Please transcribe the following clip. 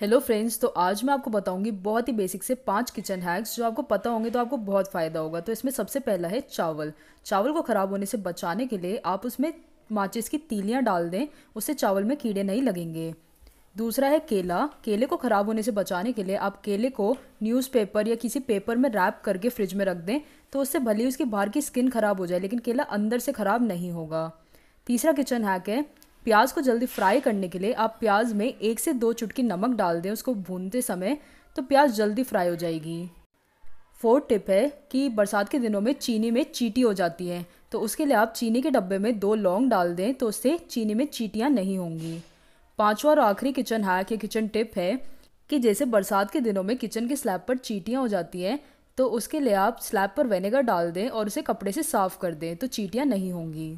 hello friends तो आज मैं आपको बताऊंगी बहुत ही बेसिक से पांच किचन हैक्स जो आपको पता होंगे तो आपको बहुत फ़ायदा होगा तो इसमें सबसे पहला है चावल चावल को ख़राब होने से बचाने के लिए आप उसमें माचिस की तीलियाँ डाल दें उससे चावल में कीड़े नहीं लगेंगे दूसरा है केला केले को ख़राब होने से बचाने के लिए आप केले को न्यूज़पेपर या किसी पेपर में रैप करके फ्रिज में रख दें तो उससे भले ही उसकी बाहर की स्किन ख़राब हो जाए लेकिन केला अंदर से ख़राब नहीं होगा तीसरा किचन हैक है प्याज को जल्दी फ्राई करने के लिए आप प्याज में एक से दो चुटकी नमक डाल दें उसको भूनते समय तो प्याज जल्दी फ्राई हो जाएगी फोर्थ टिप है कि बरसात के दिनों में चीनी में चीटी हो जाती है तो उसके लिए आप चीनी के डब्बे में दो लौंग डाल दें तो उससे चीनी में चीटियाँ नहीं होंगी पाँचवा और आखिरी किचन हैक या किचन टिप है कि जैसे बरसात के दिनों में किचन के स्लैब पर चीटियाँ हो जाती हैं तो उसके लिए आप स्लैब पर वेनेगर डाल दें और उसे कपड़े से साफ़ कर दें तो चीटियाँ नहीं होंगी